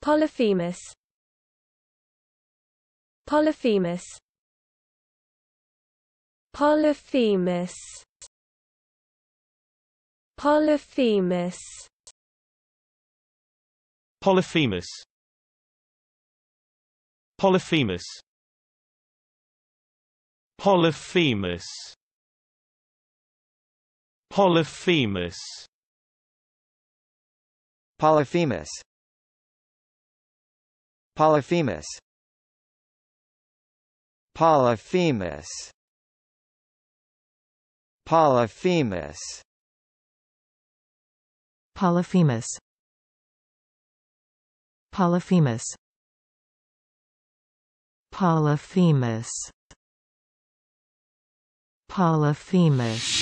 Polyphemus Polyphemus Polyphemus Polyphemus Polyphemus Polyphemus Polyphemus Polyphemus Polyphemus Polyphemus Polyphemus Polyphemus Polyphemus Polyphemus Polyphemus Polyphemus